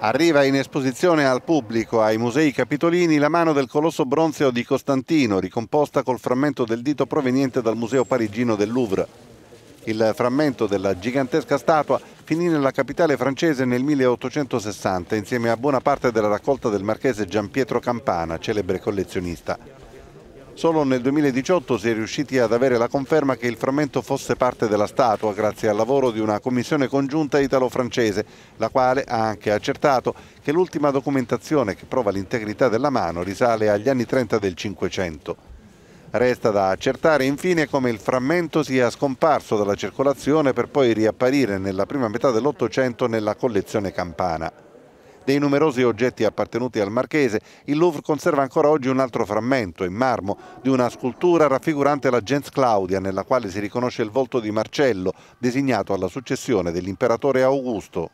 Arriva in esposizione al pubblico ai Musei Capitolini la mano del colosso bronzeo di Costantino, ricomposta col frammento del dito proveniente dal Museo parigino del Louvre. Il frammento della gigantesca statua finì nella capitale francese nel 1860 insieme a buona parte della raccolta del marchese Gian Pietro Campana, celebre collezionista. Solo nel 2018 si è riusciti ad avere la conferma che il frammento fosse parte della statua grazie al lavoro di una commissione congiunta italo-francese, la quale ha anche accertato che l'ultima documentazione che prova l'integrità della mano risale agli anni 30 del Cinquecento. Resta da accertare infine come il frammento sia scomparso dalla circolazione per poi riapparire nella prima metà dell'Ottocento nella collezione campana. Dei numerosi oggetti appartenuti al Marchese, il Louvre conserva ancora oggi un altro frammento, in marmo, di una scultura raffigurante la Gens Claudia, nella quale si riconosce il volto di Marcello, designato alla successione dell'imperatore Augusto.